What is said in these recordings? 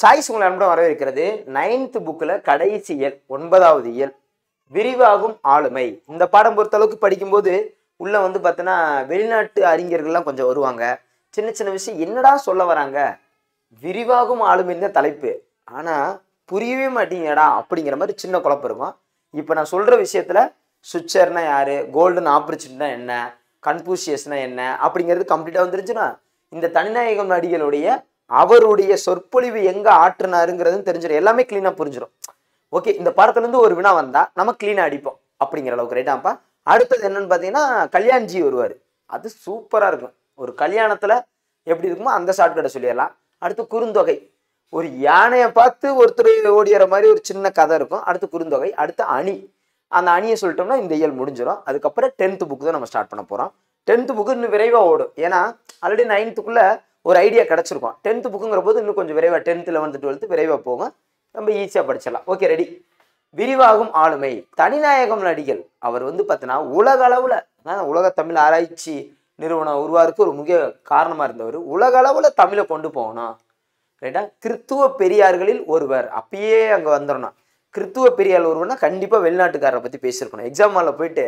choice உங்களை அன்புடன் வரவேற்கிறது நைன்த் புக்கில் கடைசி இயல் ஒன்பதாவது இயல் விரிவாகும் ஆளுமை இந்த பாடம் பொறுத்தளவுக்கு படிக்கும்போது உள்ளே வந்து பார்த்தோன்னா வெளிநாட்டு அறிஞர்கள்லாம் கொஞ்சம் வருவாங்க சின்ன சின்ன விஷயம் என்னடா சொல்ல வராங்க விரிவாகும் ஆளுமைன்னு தான் தலைப்பு ஆனால் புரியவே மாட்டீங்கடா அப்படிங்கிற மாதிரி சின்ன குழப்பம் இருக்கும் இப்போ நான் சொல்கிற விஷயத்தில் சுவிச்சர்னா யார் கோல்டன் ஆப்பர்ச்சுனிட்டினா என்ன கன்ஃபூஷியஸ்னா என்ன அப்படிங்கிறது கம்ப்ளீட்டாக வந்துருச்சுன்னா இந்த தனிநாயகம் நடிகளுடைய அவருடைய சொற்பொழிவு எங்கே ஆற்றுனாருங்கிறதுன்னு தெரிஞ்சிடும் எல்லாமே க்ளீனாக புரிஞ்சிடும் ஓகே இந்த படத்துலேருந்து ஒரு வினா வந்தால் நம்ம க்ளீனாக அடிப்போம் அப்படிங்கிற அளவுக்கு ரைட்டாப்பா அடுத்தது என்னன்னு பார்த்தீங்கன்னா கல்யாண்ஜி வருவார் அது சூப்பராக இருக்கும் ஒரு கல்யாணத்தில் எப்படி இருக்குமோ அந்த ஷார்ட்கட்டை சொல்லிடலாம் அடுத்து குறுந்தொகை ஒரு யானையை பார்த்து ஒருத்தர் ஓடிற மாதிரி ஒரு சின்ன கதை இருக்கும் அடுத்து குறுந்தொகை அடுத்து அணி அந்த அணியை சொல்லிட்டோம்னா இந்த இயல் முடிஞ்சிடும் அதுக்கப்புறம் டென்த்து புக்கு தான் நம்ம ஸ்டார்ட் பண்ண போகிறோம் டென்த்து புக்கு இன்னும் விரைவாக ஓடும் ஏன்னா ஆல்ரெடி நைன்த்துக்குள்ளே ஒரு ஐடியா கிடச்சிருக்கும் டென்த்து புக்குங்கிற போது இன்னும் கொஞ்சம் விரைவாக டென்த்து லெவன்த்து டுவெல்த்து விரைவாக போங்க ரொம்ப ஈஸியாக படிச்சிடலாம் ஓகே ரெடி விரிவாகும் ஆளுமை தனிநாயகம் நடிகள் அவர் வந்து பார்த்தீங்கன்னா உலக அளவில் அதான் உலக தமிழ் ஆராய்ச்சி நிறுவனம் உருவாருக்கு ஒரு முக்கிய காரணமாக இருந்தவர் உலக அளவில் தமிழை கொண்டு போகணும் ரைட்டா கிறித்துவ பெரியார்களில் ஒருவர் அப்பயே அங்கே வந்துடணும் கிறித்துவ பெரியார் ஒருவர்னா கண்டிப்பாக வெளிநாட்டுக்காரரை பற்றி பேசியிருக்கணும் எக்ஸாம் ஹாலில் போயிட்டு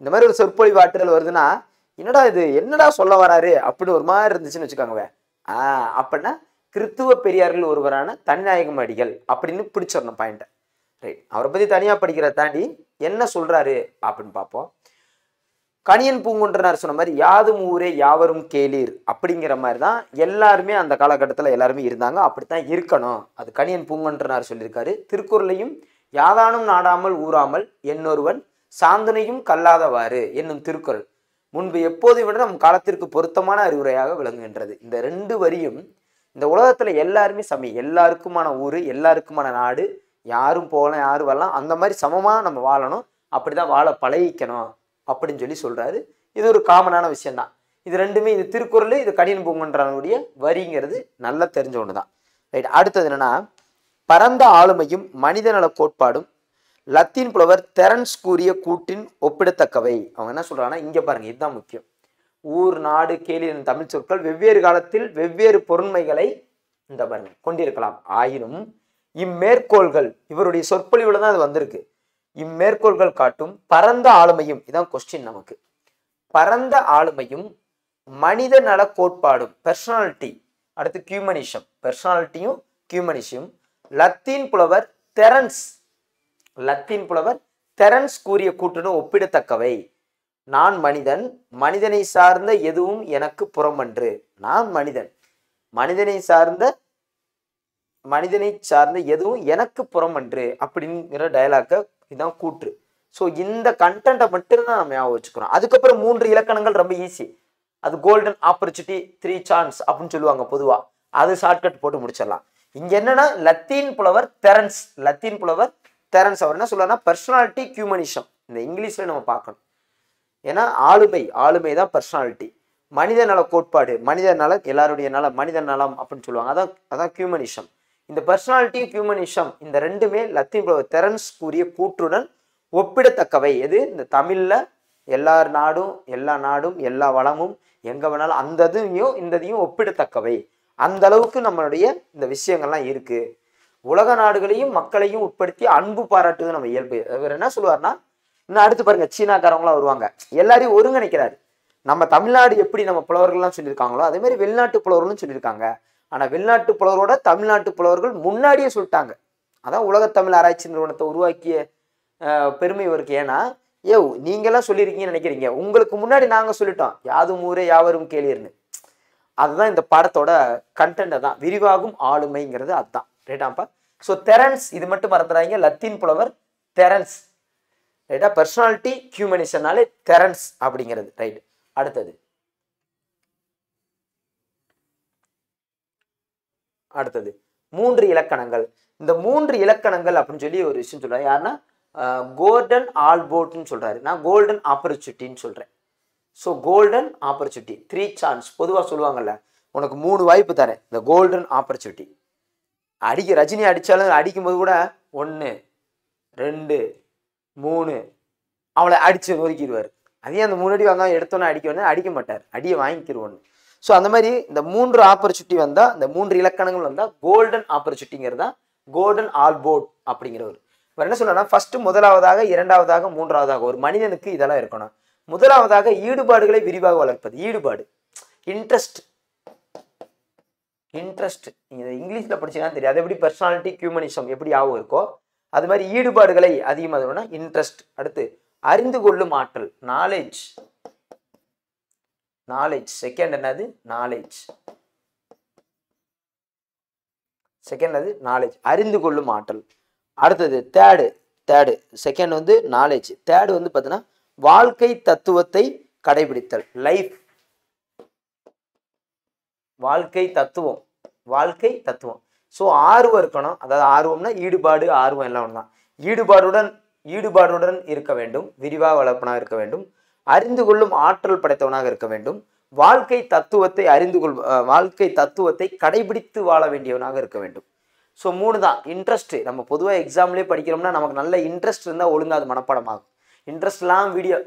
இந்த மாதிரி ஒரு சொற்பொழிவு ஆற்றுதல் வருதுன்னா என்னடா இது என்னடா சொல்ல வராரு அப்படின்னு ஒரு மாதிரி இருந்துச்சுன்னு வச்சுக்கோங்க ஆஹ் அப்படின்னா கிறித்துவ பெரியார்கள் ஒருவரான தனிநாயகம் அடிகள் அப்படின்னு பிடிச்சிடணும் பாயிண்ட் ரைட் அவரை பற்றி தனியாக படிக்கிற தாண்டி என்ன சொல்கிறாரு அப்படின்னு பார்ப்போம் கணியன் பூங்குன்றனார் சொன்ன மாதிரி யாதும் ஊரே யாவரும் கேளீர் அப்படிங்கிற மாதிரி தான் எல்லாருமே அந்த காலகட்டத்தில் எல்லாருமே இருந்தாங்க அப்படித்தான் இருக்கணும் அது கணியன் பூங்குன்றனார் சொல்லியிருக்காரு திருக்குறளையும் யாதானும் நாடாமல் ஊறாமல் என்னொருவன் சாந்தனையும் கல்லாதவாறு என்னும் திருக்குறள் முன்பு எப்போதும் விட நம் காலத்திற்கு பொருத்தமான அறிவுரையாக விளங்குகின்றது இந்த ரெண்டு வரியும் இந்த உலகத்துல எல்லாருமே சமயம் எல்லாருக்குமான ஊர் எல்லாருக்குமான நாடு யாரும் போகலாம் யாரும் வரலாம் அந்த மாதிரி சமமாக நம்ம வாழணும் அப்படிதான் வாழ பழகிக்கணும் அப்படின்னு சொல்லி சொல்றாரு இது ஒரு காமனான விஷயம்தான் இது ரெண்டுமே இது திருக்குறள் இது கடின பூங்கன்றனுடைய வரிங்கிறது நல்லா தெரிஞ்ச ஒன்று தான் ரைட் அடுத்தது என்னன்னா பரந்த ஆளுமையும் மனிதநல கோட்பாடும் லத்தீன் புலவர் தெரன்ஸ் கூறிய கூட்டின் ஒப்பிடத்தக்கவை அவங்க என்ன சொல்கிறாங்கன்னா இங்கே பாருங்கள் இதுதான் முக்கியம் ஊர் நாடு கேலி தமிழ் சொற்கள் வெவ்வேறு காலத்தில் வெவ்வேறு பொருண்மைகளை இந்த பாருங்க கொண்டிருக்கலாம் ஆயினும் இம்மேற்கோள்கள் இவருடைய சொற்பொழிவில் தான் அது வந்திருக்கு இம்மேற்கோள்கள் காட்டும் பரந்த ஆளுமையும் இதான் கொஸ்டின் நமக்கு பரந்த ஆளுமையும் மனித நல கோட்பாடும் பெர்சனாலிட்டி அடுத்து கியூமனிஷம் பெர்சனாலிட்டியும் கியூமனிஷம் லத்தீன் புலவர் தெரன்ஸ் லத்தீன் புலவர் தெரன்ஸ் கூறிய கூட்டுடன் ஒப்பிடத்தக்கவை நான் மனிதன் மனிதனை சார்ந்த எதுவும் எனக்கு புறமன்று நான் மனிதன் மனிதனை சார்ந்த மனிதனை சார்ந்த எதுவும் எனக்கு புறமன்று அப்படிங்கிற டயலாக இதுதான் கூற்று ஸோ இந்த கண்டென்ட்டை மட்டும்தான் நம்ம ஞாபகம் வச்சுக்கிறோம் அதுக்கப்புறம் மூன்று இலக்கணங்கள் ரொம்ப ஈஸி அது கோல்டன் ஆப்பர்ச்சுனிட்டி த்ரீ சான்ஸ் அப்படின்னு சொல்லுவாங்க பொதுவாக அது ஷார்ட்கட் போட்டு முடிச்சிடலாம் இங்கே என்னன்னா லத்தீன் புலவர் தெரன்ஸ் லத்தீன் புலவர் தேரன்ஸ் அவர் என்ன சொல்றாருன்னா பர்சனாலிட்டி ஹியூமனிசம் இந்த இங்கிலீஷில் நம்ம பார்க்கணும் ஏன்னா ஆளுமை ஆளுமை தான் பர்சனாலிட்டி மனித நல கோட்பாடு மனித நலம் எல்லாருடைய நலம் மனித நலம் அப்படின்னு சொல்லுவாங்க அதான் அதான் ஹியூமனிசம் இந்த பர்சனாலிட்டி ஹியூமனிசம் இந்த ரெண்டுமே லத்தீன் தெரன்ஸ் கூறிய கூற்றுடன் ஒப்பிடத்தக்கவை எது இந்த தமிழில் எல்லா நாடும் எல்லா நாடும் எல்லா வளமும் எங்கே வேணாலும் அந்த இதையும் ஒப்பிடத்தக்கவை அந்த அளவுக்கு நம்மளுடைய இந்த விஷயங்கள்லாம் இருக்குது உலக நாடுகளையும் மக்களையும் உட்படுத்தி அன்பு பாராட்டுவது நம்ம இயல்பு அவர் என்ன சொல்லுவார்னா இன்னும் அடுத்து பாருங்க சீனாக்காரவங்களாம் வருவாங்க எல்லாரையும் ஒருங்கிணைக்கிறாரு நம்ம தமிழ்நாடு எப்படி நம்ம புலவர்கள்லாம் சொல்லியிருக்காங்களோ அதே மாதிரி வெளிநாட்டு புலவர்களும் சொல்லியிருக்காங்க ஆனால் வெளிநாட்டு புலவரோட தமிழ்நாட்டு புலவர்கள் முன்னாடியே சொல்லிட்டாங்க அதான் உலக தமிழ் ஆராய்ச்சி நிறுவனத்தை உருவாக்கிய பெருமை இவருக்கு ஏன்னா ஏ நீங்களாம் சொல்லியிருக்கீங்கன்னு நினைக்கிறீங்க உங்களுக்கு முன்னாடி நாங்கள் சொல்லிட்டோம் யாதும் ஊரே யாவரும் கேளிர்னு அதுதான் இந்த படத்தோட கண்டென்ட் தான் விரிவாகும் ஆளுமைங்கிறது அதுதான் ரைட்டாப்பா ஸோ தெரன்ஸ் இது மட்டும் மறந்துடாங்க லத்தீன் புலவர் தெரன்ஸ் ரைட்டா பர்சனாலிட்டி ஹியூமனிசனாலே தெரன்ஸ் அப்படிங்கிறது ரைட் அடுத்தது அடுத்தது மூன்று இலக்கணங்கள் இந்த மூன்று இலக்கணங்கள் அப்படின்னு சொல்லி ஒரு விஷயம் சொல்றாரு யாருன்னா கோல்டன் ஆல்போர்ட்னு சொல்றாரு நான் கோல்டன் ஆப்பர்ச்சுனிட்டின்னு சொல்றேன் so golden opportunity three chance பொதுவாக சொல்லுவாங்கல்ல உனக்கு மூணு வாய்ப்பு தரேன் இந்த கோல்டன் ஆப்பர்ச்சுனிட்டி அடிக்க ரஜினி அடித்தாலும் அடிக்கும்போது கூட ஒன்று ரெண்டு மூணு அவளை அடித்து நொறுக்கிடுவார் அதே அந்த மூணு அடி வந்தால் எடுத்தோன்னே அடிக்கணும்னு அடிக்க மாட்டார் அடியை வாங்கிக்கிடுவோம் ஸோ அந்த மாதிரி இந்த மூன்று ஆப்பர்ச்சுனிட்டி வந்தால் இந்த மூன்று இலக்கணங்கள் வந்தால் கோல்டன் ஆப்பர்ச்சுனிட்டிங்கிறது தான் கோல்டன் ஆல்போர்ட் ஒரு இப்போ என்ன சொல்லணும் ஃபஸ்ட்டு முதலாவதாக இரண்டாவதாக மூன்றாவதாக ஒரு மனிதனுக்கு இதெல்லாம் இருக்கணும் முதலாவதாக ஈடுபாடுகளை விரிவாக வளர்ப்பது ஈடுபாடு இன்ட்ரெஸ்ட் இன்ட்ரெஸ்ட் நீங்கள் இங்கிலீஷில் படிச்சீங்கன்னா தெரியாது எப்படி பர்சனாலிட்டி ஹியூமனிசம் எப்படி ஆகும் இருக்கோ அது மாதிரி ஈடுபாடுகளை அதிகமாக இன்ட்ரெஸ்ட் அடுத்து அறிந்து கொள்ளும் ஆற்றல் நாலேஜ் நாலேஜ் செகண்ட் என்னது நாலேஜ் செகண்ட் அது நாலேஜ் அறிந்து கொள்ளும் ஆற்றல் அடுத்தது தேர்டு தேர்டு செகண்ட் வந்து நாலேஜ் தேர்டு வந்து பார்த்தீங்கன்னா வாழ்க்கை தத்துவத்தை கடைபிடித்தல் லைஃப் வாழ்க்கை தத்துவம் வாழ்க்கை தத்துவம் ஸோ ஆர்வம் இருக்கணும் அதாவது ஆர்வம்னா ஈடுபாடு ஆர்வம் எல்லாம் ஒன்று தான் ஈடுபாடுடன் ஈடுபாடுடன் இருக்க வேண்டும் விரிவாக வளர்ப்பனாக இருக்க வேண்டும் அறிந்து கொள்ளும் ஆற்றல் படைத்தவனாக இருக்க வேண்டும் வாழ்க்கை தத்துவத்தை அறிந்து கொள் வாழ்க்கை தத்துவத்தை கடைபிடித்து வாழ வேண்டியவனாக இருக்க வேண்டும் ஸோ மூணு தான் இன்ட்ரெஸ்ட்டு நம்ம பொதுவாக எக்ஸாம்லேயே படிக்கிறோம்னா நமக்கு நல்ல இன்ட்ரெஸ்ட் இருந்தால் ஒழுங்காக அது மனப்பாடம் ஆகும் இன்ட்ரெஸ்ட்லாம் வீடியோ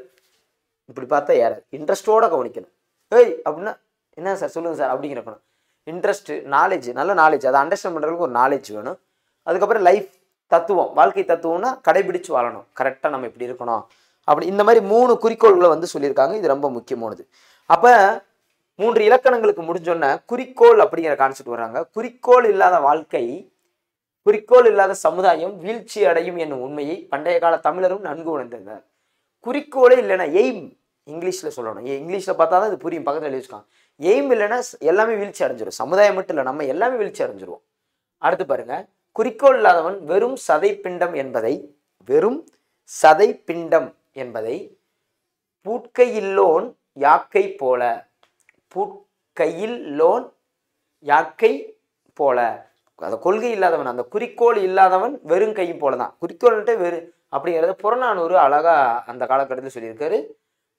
இப்படி பார்த்தா யார் இன்ட்ரெஸ்ட்டோடு கவனிக்கணும் ஏய் அப்படின்னா என்ன சார் சொல்லுங்கள் சார் அப்படிங்கிறப்பணும் இன்ட்ரெஸ்ட்டு நாலேஜ் நல்ல நாலேஜ் அதை அண்டர்ஸ்டாண்ட் பண்ணுறதுக்கு ஒரு நாலேஜ் வேணும் அதுக்கப்புறம் லைஃப் தத்துவம் வாழ்க்கை தத்துவம்னா கடைபிடிச்சு வாழணும் கரெக்டாக நம்ம இப்படி இருக்கணும் அப்படி இந்த மாதிரி மூணு குறிக்கோள்களை வந்து சொல்லியிருக்காங்க இது ரொம்ப முக்கியமானது அப்போ மூன்று இலக்கணங்களுக்கு முடிஞ்சோன்னே குறிக்கோள் அப்படிங்கிற கான்செப்ட் வர்றாங்க குறிக்கோள் இல்லாத வாழ்க்கை குறிக்கோள் இல்லாத சமுதாயம் வீழ்ச்சி அடையும் என்னும் உண்மையை பண்டைய கால தமிழரும் நன்கு உணர்ந்திருந்தார் குறிக்கோளே இல்லைன்னா எய்ம் இங்கிலீஷில் சொல்லணும் இங்கிலீஷில் பார்த்தா தான் இது புரியும் பக்கத்தில் எழுதி எய்ம் இல்லைன்னா எல்லாமே வீழ்ச்சி அடைஞ்சிரும் சமுதாயம் மட்டும் இல்லை நம்ம எல்லாமே வீழ்ச்சி அடைஞ்சிருவோம் அடுத்து பாருங்க குறிக்கோள் இல்லாதவன் வெறும் சதை பிண்டம் என்பதை வெறும் சதை பிண்டம் என்பதை பூட்கையில்லோன் யாக்கை போல பூட்கையில் லோன் யாக்கை போல அந்த கொள்கை இல்லாதவன் அந்த குறிக்கோள் இல்லாதவன் வெறும் கையும் போல தான் குறிக்கோள்ன்ட்டு வெறு அப்படிங்கிறது புறநானூறு அழகாக அந்த காலகட்டத்தில் சொல்லியிருக்காரு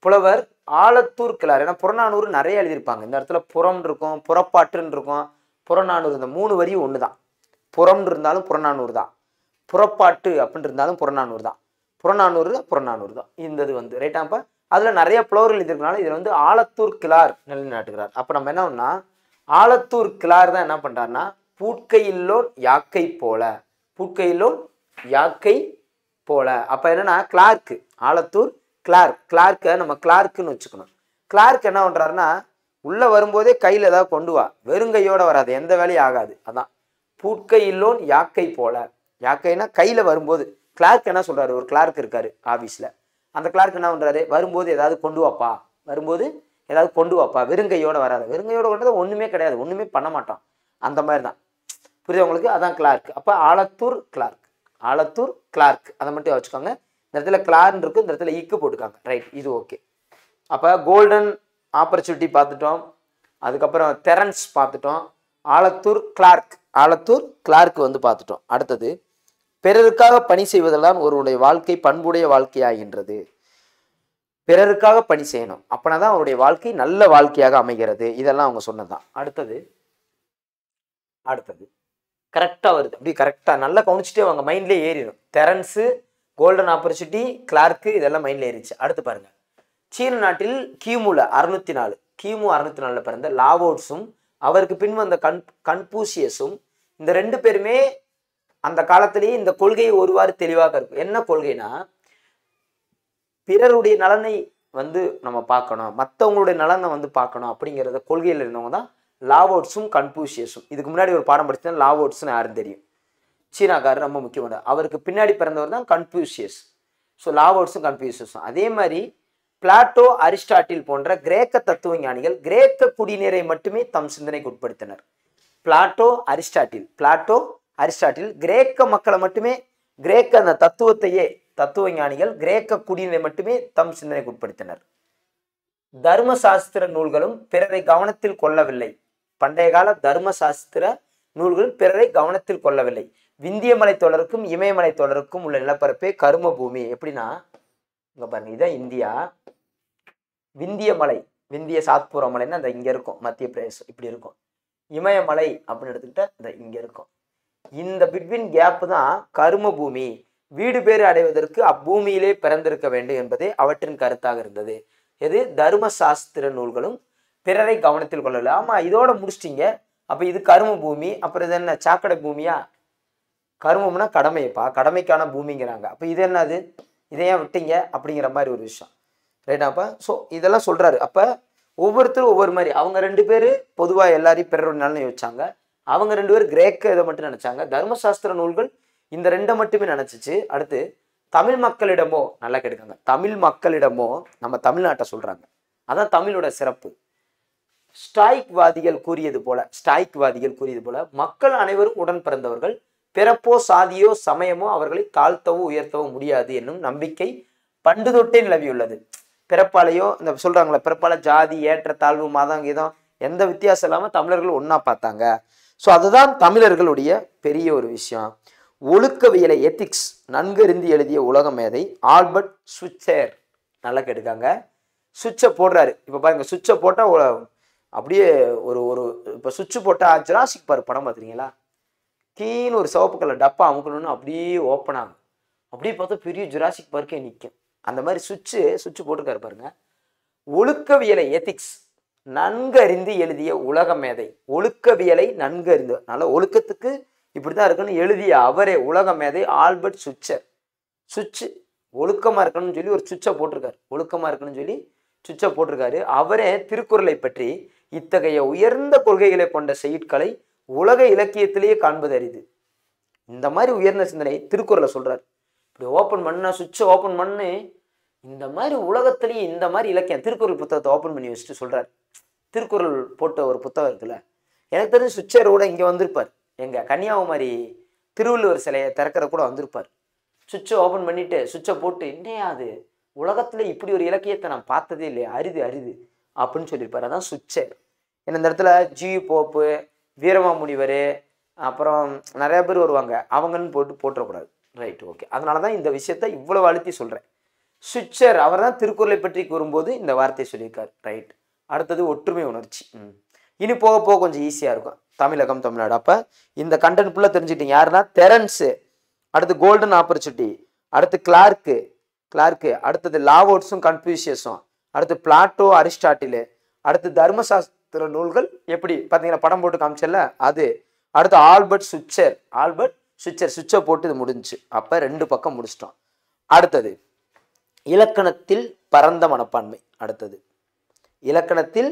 புலவர் ஆலத்தூர் கிளார் ஏன்னா புறநானூறு நிறைய எழுதியிருப்பாங்க இந்த இடத்துல புறம் இருக்கும் புறப்பாட்டுன்னு இருக்கும் புறநானூறு இந்த மூணு வரியும் ஒன்று தான் புறம் இருந்தாலும் புறநானூறு தான் புறப்பாட்டு அப்படின் இருந்தாலும் புறநானூறு தான் புறநானூறு புறநானூர் தான் இந்தது வந்து அப்போ அதில் நிறைய புலவர்கள் எழுதியிருக்கனால இதில் வந்து ஆலத்தூர் கிளார் நிலைநாட்டுகிறார் அப்போ நம்ம என்ன ஒன்னா ஆலத்தூர் கிளார் தான் என்ன பண்ணுறாருன்னா பூட்கையில்லோன் யாக்கை போல பூட்கையில்லோன் யாக்கை போல அப்போ என்னன்னா கிளார்க்கு ஆலத்தூர் கிளார்க் கிளார்க்கை நம்ம கிளார்க்குன்னு வச்சுக்கணும் கிளார்க் என்ன பண்ணுறாருன்னா உள்ளே வரும்போதே கையில் ஏதாவது கொண்டு வா வெறுங்கையோடு வராது எந்த வேலையும் ஆகாது அதான் பூட்கை இல்லோன் யாக்கை போல யாக்கைனா கையில் வரும்போது கிளார்க் என்ன சொல்கிறாரு ஒரு கிளார்க் இருக்கார் ஆஃபீஸில் அந்த கிளார்க் என்ன பண்ணுறாரு வரும்போது ஏதாவது கொண்டு வாப்பா வரும்போது ஏதாவது கொண்டு வாப்பா வெறுங்கையோடு வராது வெறுங்கையோட கொண்டது ஒன்றுமே கிடையாது ஒன்றுமே பண்ண மாட்டான் அந்த மாதிரி தான் புரியுது உங்களுக்கு அதான் கிளார்க் அப்போ ஆலத்தூர் கிளார்க் ஆலத்தூர் கிளார்க் அதை மட்டும் வச்சுக்கோங்க இந்த இடத்துல கிளார்னு இருக்கும் இந்த இடத்துல ஈக்கு போட்டுக்காங்க ரைட் இது ஓகே அப்போ கோல்டன் ஆப்பர்ச்சுனிட்டி பார்த்துட்டோம் அதுக்கப்புறம் தெரன்ஸ் பார்த்துட்டோம் ஆலத்தூர் கிளார்க் ஆலத்தூர் கிளார்க் வந்து பார்த்துட்டோம் அடுத்தது பிறருக்காக பணி செய்வதெல்லாம் ஒருவருடைய வாழ்க்கை பண்புடைய வாழ்க்கையாகின்றது பிறருக்காக பணி செய்யணும் அப்படின்னா தான் அவருடைய வாழ்க்கை நல்ல வாழ்க்கையாக அமைகிறது இதெல்லாம் அவங்க சொன்னதுதான் அடுத்தது அடுத்தது கரெக்டாக வருது அப்படி கரெக்டாக நல்லா கவனிச்சுட்டே அவங்க மைண்ட்லேயே ஏறிடும் தெரன்ஸு கோல்டன் ஆப்பர்ச்சுனிட்டி கிளார்க்கு இதெல்லாம் மைண்டில் ஏறிச்சு அடுத்து பாருங்கள் சீன நாட்டில் கிமுல அறுநூத்தி நாலு கிமு அறுநூத்தி நாலில் பிறந்த லாவோட்ஸும் அவருக்கு பின் வந்த கண் கன்பூசியஸும் இந்த ரெண்டு பேருமே அந்த காலத்திலேயே இந்த கொள்கையை ஒருவாறு தெளிவாக இருக்கும் என்ன கொள்கைனா பிறருடைய நலனை வந்து நம்ம பார்க்கணும் மற்றவங்களுடைய நலனை வந்து பார்க்கணும் அப்படிங்கிறத கொள்கையில் இருந்தவங்க தான் லாவோட்ஸும் கன்பூசியஸும் இதுக்கு முன்னாடி ஒரு பாடம் படிச்சுன்னா லாவோட்ஸ்னு யாரும் தெரியும் சீனாக்காரர் ரொம்ப முக்கியமான அவருக்கு பின்னாடி பிறந்தவர் தான் கன்ஃபியூசியஸ் ஸோ லாவோட்ஸும் கன்ஃபியூசியஸும் அதே மாதிரி பிளாட்டோ அரிஸ்டாட்டில் போன்ற கிரேக்க தத்துவ ஞானிகள் கிரேக்க குடிநீரை மட்டுமே தம் சிந்தனைக்கு உட்படுத்தினர் பிளாட்டோ அரிஸ்டாட்டில் பிளாட்டோ அரிஸ்டாட்டில் கிரேக்க மக்களை மட்டுமே கிரேக்க அந்த தத்துவத்தையே தத்துவ ஞானிகள் கிரேக்க குடிநீரை மட்டுமே தம் சிந்தனைக்கு உட்படுத்தினர் தர்மசாஸ்திர நூல்களும் பிறரை கவனத்தில் கொள்ளவில்லை பண்டைய கால தர்மசாஸ்திர நூல்களும் பிறரை கவனத்தில் கொள்ளவில்லை விந்தியமலை தொடருக்கும் இமயமலை தொடருக்கும் உள்ள நிலப்பரப்பே கரும பூமி எப்படின்னா இங்க பாருங்க இதான் இந்தியா விந்திய மலை விந்திய சாத்புர மலைன்னா அந்த இங்கே இருக்கும் மத்திய பிரதேசம் இப்படி இருக்கும் இமயமலை அப்படின்னு எடுத்துக்கிட்டா இந்த இங்கே இருக்கும் இந்த பிட்வின் கேப்பு தான் கரும பூமி வீடு பேர் அடைவதற்கு அப்பூமியிலே பிறந்திருக்க வேண்டும் என்பதே அவற்றின் கருத்தாக இருந்தது எது தர்ம சாஸ்திர நூல்களும் பிறரை கவனத்தில் கொள்ளல ஆமாம் இதோட முடிச்சிட்டீங்க அப்போ இது கரும பூமி அப்புறம் இது என்ன சாக்கடை பூமியா கருமம்னா கடமைப்பா கடமைக்கான பூமிங்கிறாங்க அப்போ இது என்னது இதை ஏன் விட்டீங்க அப்படிங்கிற மாதிரி ஒரு விஷயம் ரைட்டாப்பா ஸோ இதெல்லாம் சொல்கிறாரு அப்போ ஒவ்வொருத்தரும் ஒவ்வொரு மாதிரி அவங்க ரெண்டு பேர் பொதுவாக எல்லாரையும் பிறருனாலும் யோசிச்சாங்க அவங்க ரெண்டு பேர் கிரேக்க இதை மட்டும் நினச்சாங்க தர்மசாஸ்திர நூல்கள் இந்த ரெண்டை மட்டுமே நினச்சிச்சு அடுத்து தமிழ் மக்களிடமோ நல்லா கேட்டுக்காங்க தமிழ் மக்களிடமோ நம்ம தமிழ்நாட்டை சொல்கிறாங்க அதான் தமிழோட சிறப்பு ஸ்டாய்க் வாதிகள் கூறியது போல வாதிகள் கூறியது போல மக்கள் அனைவரும் உடன் பிறந்தவர்கள் பிறப்போ சாதியோ சமயமோ அவர்களை தாழ்த்தவோ உயர்த்தவோ முடியாது என்னும் நம்பிக்கை பண்டு தொட்டே நிலவியுள்ளது பிறப்பாலையோ இந்த சொல்றாங்களே பிறப்பால ஜாதி ஏற்ற தாழ்வு மாதம் கீதம் எந்த வித்தியாசம் இல்லாமல் தமிழர்கள் ஒன்றா பார்த்தாங்க ஸோ அதுதான் தமிழர்களுடைய பெரிய ஒரு விஷயம் ஒழுக்கவியலை எத்திக்ஸ் நன்கறிந்து எழுதிய உலக மேதை ஆல்பர்ட் சுவிட்சர் நல்லா கேட்டுக்காங்க சுவிட்சை போடுறாரு இப்போ பாருங்க சுவிட்சை போட்டால் அப்படியே ஒரு ஒரு இப்போ சுவிட்சு போட்டால் ஜுராசிக் பாரு படம் பார்த்துருக்கீங்களா கீழே ஒரு சிவப்பு கலர் டப்பா அமுக்கணும்னு அப்படியே ஓப்பன் ஆகும் அப்படியே பார்த்தா பெரிய ஜுராசிக் பார்க்கே நிற்கும் அந்த மாதிரி சுவிட்சு சுவிட்சு போட்டுக்காரு பாருங்க ஒழுக்கவியலை எத்திக்ஸ் நன்கறிந்து எழுதிய உலக மேதை ஒழுக்கவியலை நன்கறிந்து அதனால ஒழுக்கத்துக்கு இப்படி தான் இருக்கணும் எழுதிய அவரே உலக மேதை ஆல்பர்ட் சுவிட்சர் சுவிட்சு ஒழுக்கமாக இருக்கணும்னு சொல்லி ஒரு சுவிட்சை போட்டிருக்காரு ஒழுக்கமாக இருக்கணும்னு சொல்லி சுவிட்சை போட்டிருக்காரு அவரே திருக்குறளை பற்றி இத்தகைய உயர்ந்த கொள்கைகளை கொண்ட செயற்களை உலக இலக்கியத்திலேயே காண்பது அரிது இந்த மாதிரி உயர்ந்த சிந்தனை திருக்குறளை சொல்கிறார் இப்படி ஓப்பன் பண்ண சுவிட்சை ஓப்பன் பண்ணு இந்த மாதிரி உலகத்திலேயே இந்த மாதிரி இலக்கியம் திருக்குறள் புத்தகத்தை ஓப்பன் பண்ணி வச்சுட்டு சொல்கிறார் திருக்குறள் போட்ட ஒரு புத்தகம் இருக்குல்ல எனக்கு தெரிஞ்சு சுவிட்சர் கூட இங்கே வந்திருப்பார் எங்கள் கன்னியாகுமரி திருவள்ளுவர் சிலையை திறக்கிற கூட வந்திருப்பார் சுவிட்சை ஓப்பன் பண்ணிவிட்டு சுவிட்சை போட்டு இன்னையா அது உலகத்தில் இப்படி ஒரு இலக்கியத்தை நான் பார்த்ததே இல்லையா அரிது அரிது அப்படின்னு சொல்லியிருப்பார் அதான் சுவிட்சர் இந்த இடத்துல ஜி போப்பு வீரமாமுனிவர் அப்புறம் நிறையா பேர் வருவாங்க அவங்கன்னு போட்டு போட்டுறக்கூடாது ரைட் ஓகே அதனால தான் இந்த விஷயத்த இவ்வளோ அழுத்தி சொல்கிறேன் சுவிச்சர் அவர் தான் திருக்குறளை பற்றி கூறும்போது இந்த வார்த்தையை சொல்லியிருக்கார் ரைட் அடுத்தது ஒற்றுமை உணர்ச்சி இனி போக போக கொஞ்சம் ஈஸியாக இருக்கும் தமிழகம் தமிழ்நாடு அப்போ இந்த கண்டென்ட் ஃபுல்லாக தெரிஞ்சுக்கிட்டீங்க யாருன்னா தெரன்ஸு அடுத்து கோல்டன் ஆப்பர்ச்சுனிட்டி அடுத்து கிளார்க்கு கிளார்க்கு அடுத்தது லாவோட்ஸும் கன்ஃபியூஷியஸும் அடுத்து பிளாட்டோ அரிஸ்டாட்டிலு அடுத்து தர்மசாஸ் திரு நூல்கள் எப்படி பார்த்தீங்கன்னா படம் போட்டு காமிச்சல அது அடுத்து ஆல்பர்ட் சுவிட்சர் ஆல்பர்ட் சுவிட்சர் சுவிட்சை போட்டு இது முடிஞ்சு அப்போ ரெண்டு பக்கம் முடிச்சிட்டோம் அடுத்தது இலக்கணத்தில் பரந்த மனப்பான்மை அடுத்தது இலக்கணத்தில்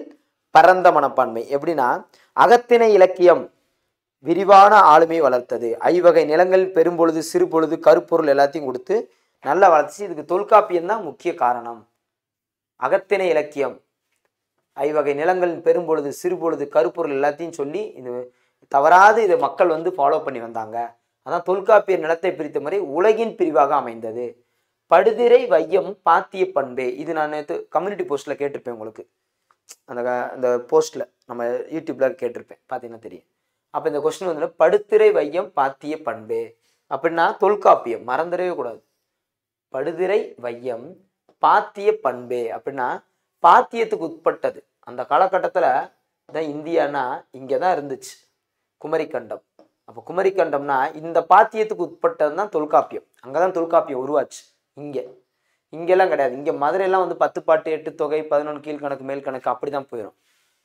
பரந்த மனப்பான்மை எப்படின்னா அகத்தினை இலக்கியம் விரிவான ஆளுமை வளர்த்தது ஐவகை நிலங்கள் பெரும்பொழுது சிறு பொழுது கருப்பொருள் எல்லாத்தையும் கொடுத்து நல்லா வளர்த்து இதுக்கு தொல்காப்பியம் தான் முக்கிய காரணம் அகத்தினை இலக்கியம் ஐவகை நிலங்கள் பெரும்பொழுது சிறுபொழுது கருப்பொருள் எல்லாத்தையும் சொல்லி இது தவறாது இதை மக்கள் வந்து ஃபாலோ பண்ணி வந்தாங்க அதான் தொல்காப்பியர் நிலத்தை பிரித்த முறை உலகின் பிரிவாக அமைந்தது படுதிரை வையம் பாத்திய பண்பே இது நான் நேற்று கம்யூனிட்டி போஸ்ட்டில் கேட்டிருப்பேன் உங்களுக்கு அந்த அந்த போஸ்ட்டில் நம்ம யூடியூப்பில் கேட்டிருப்பேன் பார்த்தீங்கன்னா தெரியும் அப்போ இந்த கொஸ்டின் வந்து படுத்திரை வையம் பாத்திய பண்பே அப்படின்னா தொல்காப்பியம் மறந்துடவே கூடாது படுதிரை வையம் பாத்திய பண்பே அப்படின்னா பாத்தியத்துக்கு உட்பட்டது அந்த காலகட்டத்தில் தான் இந்தியானா இங்கே தான் இருந்துச்சு குமரிக்கண்டம் அப்போ குமரிக்கண்டம்னா இந்த பாத்தியத்துக்கு உட்பட்டது தான் தொல்காப்பியம் அங்கே தான் தொல்காப்பியம் உருவாச்சு இங்கே இங்கெல்லாம் கிடையாது இங்கே மதுரையெல்லாம் வந்து பத்து பாட்டு எட்டு தொகை பதினொன்று கணக்கு மேல் கணக்கு அப்படி தான் போயிடும்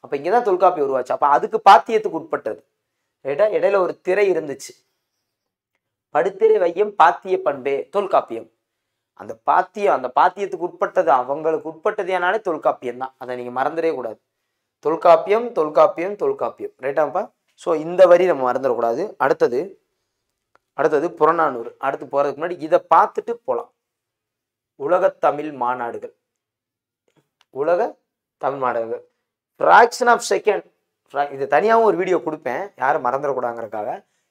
அப்போ இங்கே தான் தொல்காப்பியம் உருவாச்சு அப்போ அதுக்கு பாத்தியத்துக்கு உட்பட்டது இட இடையில ஒரு திரை இருந்துச்சு படுத்திரை வையம் பாத்திய பண்பே தொல்காப்பியம் அந்த பாத்தியம் அந்த பாத்தியத்துக்கு உட்பட்டது அவங்களுக்கு உட்பட்டது ஏனாலே தொல்காப்பியம் தான் அதை நீங்கள் மறந்துடவே கூடாது தொல்காப்பியம் தொல்காப்பியம் தொல்காப்பியம் ரைட்டாப்பா ஸோ இந்த வரி நம்ம மறந்துடக்கூடாது அடுத்தது அடுத்தது புறநானூறு அடுத்து போகிறதுக்கு முன்னாடி இதை பார்த்துட்டு போகலாம் உலகத்தமிழ் மாநாடுகள் உலக தமிழ் மாநாடுகள் ஃப்ராக்ஷன் ஆஃப் செகண்ட் இது தனியாகவும் ஒரு வீடியோ கொடுப்பேன் யாரும் மறந்துடக்கூடாங்கிறக்காக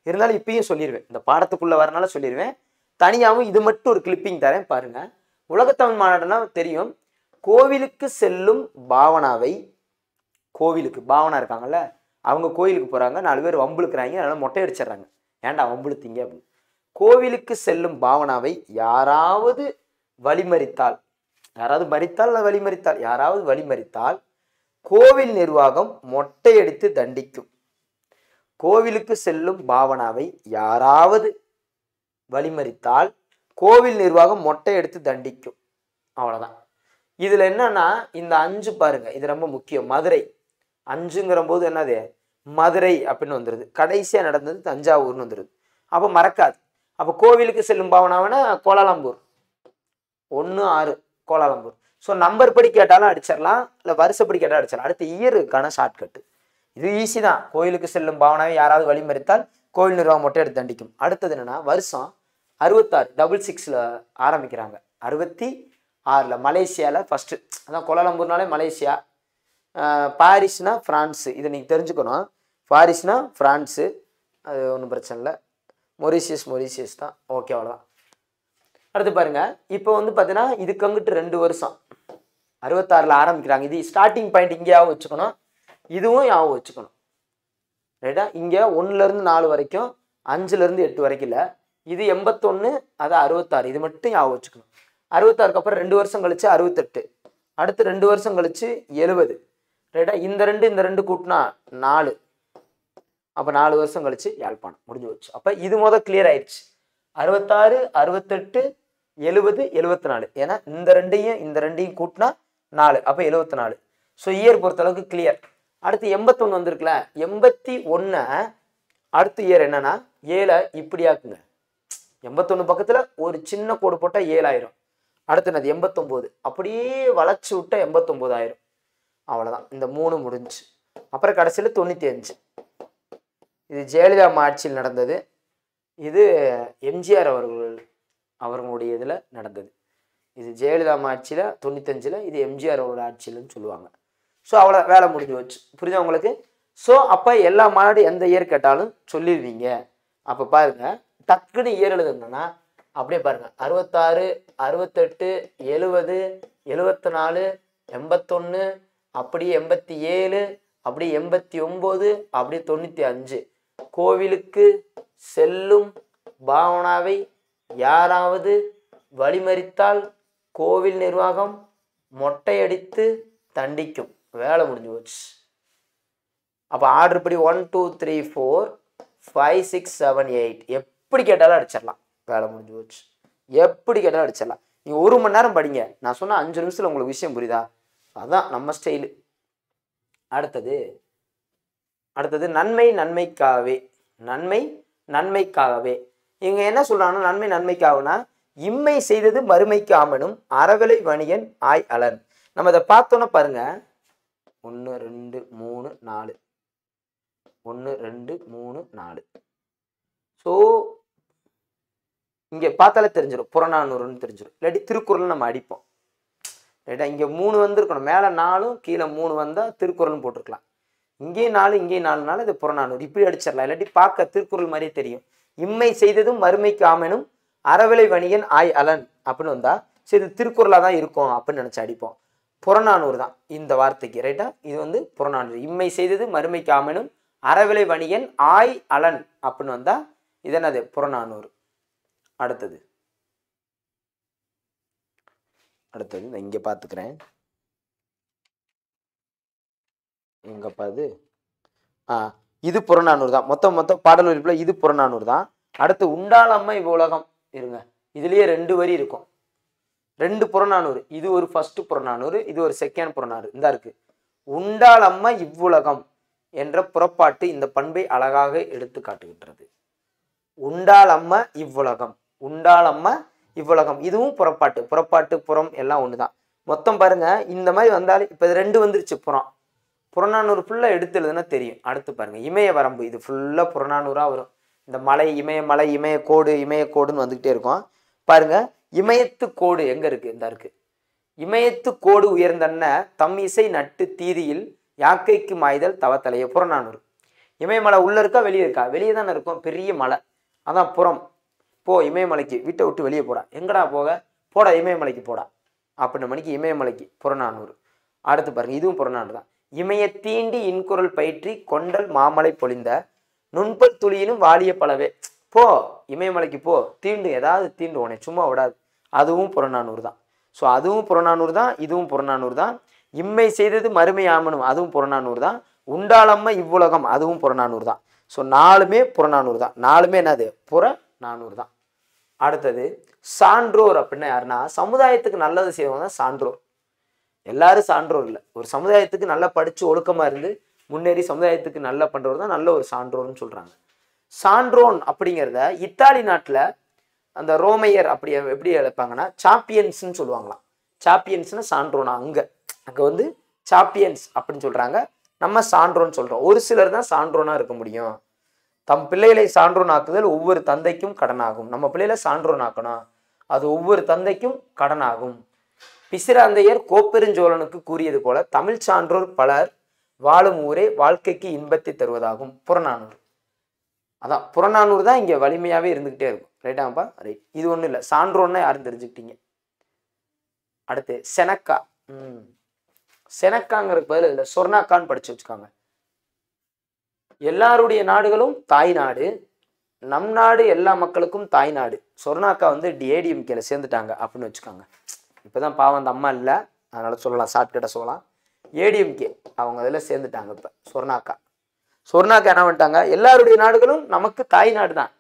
இருந்தாலும் இப்பயும் சொல்லிடுவேன் இந்த பாடத்துக்குள்ளே வரனால சொல்லிடுவேன் தனியாகவும் இது மட்டும் ஒரு கிளிப்பிங் தரேன் பாருங்க உலகத்தமிழ் மாநாடுனா தெரியும் கோவிலுக்கு செல்லும் பாவனாவை கோவிலுக்கு பாவனா இருக்காங்கல்ல அவங்க கோவிலுக்கு போகிறாங்க நாலு பேர் வம்புழுக்கிறாங்க அதனால மொட்டை அடிச்சிடுறாங்க ஏன்டா வம்புழுத்தீங்க அப்படின்னு கோவிலுக்கு செல்லும் பாவனாவை யாராவது வழிமறித்தால் யாராவது மறித்தால் வழிமறித்தால் யாராவது வழிமறித்தால் கோவில் நிர்வாகம் மொட்டையடித்து தண்டிக்கும் கோவிலுக்கு செல்லும் பாவனாவை யாராவது வழிமறித்தால் கோவில் நிர்வாகம் மொட்டை எடுத்து தண்டிக்கும் அவ்வளோதான் இதில் என்னன்னா இந்த அஞ்சு பாருங்க இது ரொம்ப முக்கியம் மதுரை அஞ்சுங்கிற போது என்னது மதுரை அப்படின்னு வந்துடுது கடைசியாக நடந்தது தஞ்சாவூர்னு வந்துடுது அப்போ மறக்காது அப்போ கோவிலுக்கு செல்லும் பாவனாவனா கோலாலம்பூர் ஒன்று ஆறு கோலாலம்பூர் ஸோ நம்பர் படி கேட்டாலும் அடிச்சிடலாம் இல்லை வருஷப்படி கேட்டாலும் அடிச்சிடலாம் அடுத்த இயருக்கான ஷார்ட்கட்டு இது ஈஸி தான் கோயிலுக்கு செல்லும் பாவனாவை யாராவது வழிமறித்தால் கோயில் நிர்வாகம் மட்டும் எடுத்து தண்டிக்கும் அடுத்தது என்னென்னா வருஷம் அறுபத்தாறு டபுள் சிக்ஸில் ஆரம்பிக்கிறாங்க அறுபத்தி ஆறில் மலேசியாவில் ஃபஸ்ட்டு அதான் கோலாலம்பூர்னாலே மலேசியா பாரிஸ்னால் ஃப்ரான்ஸு இதை நீங்கள் தெரிஞ்சுக்கணும் பாரிஸ்னால் ஃப்ரான்ஸு அது ஒன்றும் பிரச்சனை இல்லை மொரிஷியஸ் மொரிஷியஸ் தான் ஓகே அவ்வளோதான் அடுத்து பாருங்கள் இப்போ வந்து பார்த்தீங்கன்னா இதுக்கு அங்கிட்டு ரெண்டு வருஷம் அறுபத்தாறில் ஆரம்பிக்கிறாங்க இது ஸ்டார்டிங் பாயிண்ட் இங்கேயாவும் வச்சுக்கணும் இதுவும் யாவும் வச்சுக்கணும் ரைட்டா இங்கே ஒன்றுலேருந்து நாலு வரைக்கும் அஞ்சுலேருந்து எட்டு வரைக்கும் இல்லை இது எண்பத்தொன்று அது அறுபத்தாறு இது மட்டும் ஞாபகம் வச்சுக்கணும் அறுபத்தாறுக்கு அப்புறம் ரெண்டு வருஷம் கழிச்சு அறுபத்தெட்டு அடுத்து ரெண்டு வருஷம் கழிச்சு எழுபது ரைட்டா இந்த ரெண்டு இந்த ரெண்டு கூட்டினா நாலு அப்போ நாலு வருஷம் கழிச்சு யாழ்ப்பாணம் முடிஞ்சு போச்சு அப்போ இது மொதல் கிளியர் ஆயிடுச்சு அறுபத்தாறு அறுபத்தெட்டு எழுபது எழுபத்தி நாலு ஏன்னா இந்த ரெண்டையும் இந்த ரெண்டையும் கூட்டினா நாலு அப்போ எழுபத்தி நாலு ஸோ இயர் பொறுத்தளவுக்கு கிளியர் அடுத்து எண்பத்தொன்று வந்திருக்குல்ல எண்பத்தி ஒன்று அடுத்த இயர் என்னன்னா ஏழை ஆக்குங்க எண்பத்தொன்று பக்கத்தில் ஒரு சின்ன கோடு போட்டால் ஏழாயிரும் அடுத்து என்னது எண்பத்தொம்போது அப்படியே வளர்ச்சி எண்பத்தொம்போது ஆயிரும் அவ்வளோதான் இந்த மூணு முடிஞ்சு அப்புறம் கடைசியில் தொண்ணூற்றி அஞ்சு இது ஜெயலலிதா ஆட்சியில் நடந்தது இது எம்ஜிஆர் அவர்கள் அவர்களுடைய இதில் நடந்தது இது ஜெயலலிதா ஆட்சியில் தொண்ணூத்தஞ்சில் இது எம்ஜிஆர் அவரோட ஆட்சியில்னு சொல்லுவாங்க ஸோ அவ்வளோ வேலை முடிஞ்சு வச்சு புரிஞ்சா உங்களுக்கு ஸோ அப்போ எல்லா மாநாடு எந்த இயர் கேட்டாலும் சொல்லிடுவீங்க அப்போ பாருங்கள் டக்குன்னு இயர் எழுதுனா அப்படியே பாருங்கள் அறுபத்தாறு அறுபத்தெட்டு எழுவது எழுபத்தி நாலு எண்பத்தொன்று அப்படி எண்பத்தி ஏழு அப்படி எண்பத்தி ஒம்பது அப்படி தொண்ணூற்றி அஞ்சு கோவிலுக்கு செல்லும் பாவனாவை யாராவது வழிமறித்தால் கோவில் நிர்வாகம் மொட்டையடித்து தண்டிக்கும் வேலை முடிஞ்சு போச்சு அப்போ ஆர்டர் படி one two three four five six seven eight எப்படி கேட்டாலும் அடிச்சிடலாம் வேலை முடிஞ்சு போச்சு எப்படி கேட்டாலும் அடிச்சிடலாம் நீங்கள் ஒரு மணி நேரம் படிங்க நான் சொன்ன அஞ்சு நிமிஷத்தில் உங்களுக்கு விஷயம் புரியுதா அதான் நம்ம ஸ்டைலு அடுத்தது அடுத்தது நன்மை நன்மைக்காகவே நன்மை நன்மைக்காகவே இவங்க என்ன சொல்கிறாங்கன்னா நன்மை நன்மைக்காகனா இம்மை செய்தது மறுமைக்கு ஆமனும் அறவிலை வணிகன் ஆய் அலன் நம்ம இதை பார்த்தோன்னா பாருங்கள் ஒன்று ரெண்டு மூணு நாலு ஒன்று ரெண்டு மூணு நாலு ஸோ இங்கே பார்த்தாலே தெரிஞ்சிடும் புறநானூறுன்னு தெரிஞ்சிடும் இல்லாட்டி திருக்குறள் நம்ம அடிப்போம் ரைட்டா இங்கே மூணு வந்துருக்கணும் மேலே நாலும் கீழே மூணு வந்தால் திருக்குறள்னு போட்டிருக்கலாம் இங்கேயும் நாலு இங்கேயும் நாலுனால இது புறநானூறு இப்படி அடிச்சிடலாம் இல்லாட்டி பார்க்க திருக்குறள் மாதிரியே தெரியும் இம்மை செய்ததும் மறுமைக்கு ஆமனும் அறவிலை வணிகன் ஆய் அலன் அப்படின்னு வந்தால் சரி திருக்குறளாக தான் இருக்கும் அப்படின்னு நினச்சி அடிப்போம் புறநானூறு தான் இந்த வார்த்தைக்கு ரைட்டா இது வந்து புறநானூறு இம்மை செய்தது மறுமை காமனும் அறவிலை வணிகன் ஆய் அலன் அப்படின்னு வந்தால் இது என்னது புறநானூறு அடுத்தது அடுத்தது நான் இங்கே பார்த்துக்கிறேன் எங்கப்பா இது ஆ இது புறநானூறு தான் மொத்தம் மொத்தம் பாடல் உறுப்பில் இது புறநானூறு தான் அடுத்து உண்டாளம்மை உலகம் இருங்க இதுலேயே ரெண்டு வரி இருக்கும் ரெண்டு புறநானூறு இது ஒரு ஃபர்ஸ்ட் புறநானூறு இது ஒரு செகண்ட் புறநானூறு இந்த இருக்கு உண்டாளம்ம இவ்வுலகம் என்ற புறப்பாட்டு இந்த பண்பை அழகாக எடுத்து காட்டுகின்றது உண்டாளம்ம இவ்வுலகம் உண்டாளம்ம இவ்வுலகம் இதுவும் புறப்பாட்டு புறப்பாட்டு புறம் எல்லாம் ஒன்று தான் மொத்தம் பாருங்க இந்த மாதிரி வந்தாலும் இப்போ ரெண்டு வந்துருச்சு புறம் புறநானூறு ஃபுல்லாக எடுத்து எழுதுனா தெரியும் அடுத்து பாருங்க இமய வரம்பு இது ஃபுல்லாக புறநானூறாக வரும் இந்த மலை இமய மலை இமய கோடு இமய கோடுன்னு வந்துக்கிட்டே இருக்கும் பாருங்க இமயத்து கோடு எங்கே இருக்குது இந்த இருக்குது இமயத்து கோடு உயர்ந்தன்ன தம் இசை நட்டு தீதியில் யாக்கைக்கு மாய்தல் தவத்தலைய புறநானூறு இமயமலை உள்ளே இருக்கா வெளியே இருக்கா வெளியே தானே இருக்கும் பெரிய மலை அதான் புறம் போ இமயமலைக்கு வீட்டை விட்டு வெளியே போடா எங்கடா போக போடா இமயமலைக்கு போடா அப்படின்னு மணிக்கு இமயமலைக்கு புறநானூறு அடுத்து பாருங்கள் இதுவும் புறநானூறு தான் இமய தீண்டி இன்குரல் பயிற்றி கொண்டல் மாமலை பொழிந்த நுண்பல் துளியினும் வாலிய பலவே போ இமயமலைக்கு போ தீண்டு ஏதாவது தீண்டு உனே சும்மா விடாது அதுவும் புறநானூறு தான் ஸோ அதுவும் புறநானூறு தான் இதுவும் புறநானூறு தான் இம்மை செய்தது மறுமை ஆமனும் அதுவும் புறநானூறு தான் உண்டாளம்ம இவ்வுலகம் அதுவும் புறநானூறு தான் ஸோ நாலுமே புறநானூறு தான் நாலுமே என்னது புற நானூறு தான் அடுத்தது சான்றோர் அப்படின்னா யாருன்னா சமுதாயத்துக்கு நல்லது செய்வோம் தான் சான்றோர் எல்லாரும் சான்றோர் இல்லை ஒரு சமுதாயத்துக்கு நல்லா படித்து ஒழுக்கமாக இருந்து முன்னேறி சமுதாயத்துக்கு நல்லா பண்ணுறவர் தான் நல்ல ஒரு சான்றோர்னு சொல்கிறாங்க சான்றோன் அப்படிங்கிறத இத்தாலி நாட்டில் அந்த ரோமையர் அப்படி எப்படி அழைப்பாங்கன்னா சாம்பியன்ஸ்னு சொல்லுவாங்களாம் சாம்பியன்ஸ்னா சான்றோனா அங்கே அங்கே வந்து சாம்பியன்ஸ் அப்படின்னு சொல்கிறாங்க நம்ம சான்றோன்னு சொல்கிறோம் ஒரு சிலர் தான் சான்றோனாக இருக்க முடியும் தம் பிள்ளைகளை சான்றோனாக்குதல் ஒவ்வொரு தந்தைக்கும் கடனாகும் நம்ம பிள்ளைகளை சான்றோனாக்கணும் அது ஒவ்வொரு தந்தைக்கும் கடனாகும் பிசிராந்தையர் கோப்பெருஞ்சோழனுக்கு கூறியது போல தமிழ் சான்றோர் பலர் வாழும் ஊரே வாழ்க்கைக்கு இன்பத்தை தருவதாகும் புறநானூறு அதான் புறநானூறு தான் இங்கே வலிமையாகவே இருந்துக்கிட்டே இருக்கும் ரைட்டாப்பா ரைட் இது ஒன்றும் இல்லை சான்றோன்னு யாரும் தெரிஞ்சுக்கிட்டீங்க அடுத்து செனக்கா ம் செனக்காங்கிறதுக்கு பதில் இல்லை சொர்ணாக்கான்னு படிச்சு வச்சுக்காங்க எல்லாருடைய நாடுகளும் தாய் நாடு நம் நாடு எல்லா மக்களுக்கும் தாய் நாடு சொர்ணாக்கா வந்து டிஏடிஎம்கேல சேர்ந்துட்டாங்க அப்படின்னு வச்சுக்காங்க இப்போதான் பாவம் அந்த அம்மா இல்லை அதனால சொல்லலாம் சாப்பிட்டுட்ட சொல்லலாம் ஏடிஎம்கே அவங்க அதில் சேர்ந்துட்டாங்க இப்போ சொர்ணாக்கா சொர்ணாக்கா என்ன பண்ணிட்டாங்க எல்லாருடைய நாடுகளும் நமக்கு தாய் நாடு தான்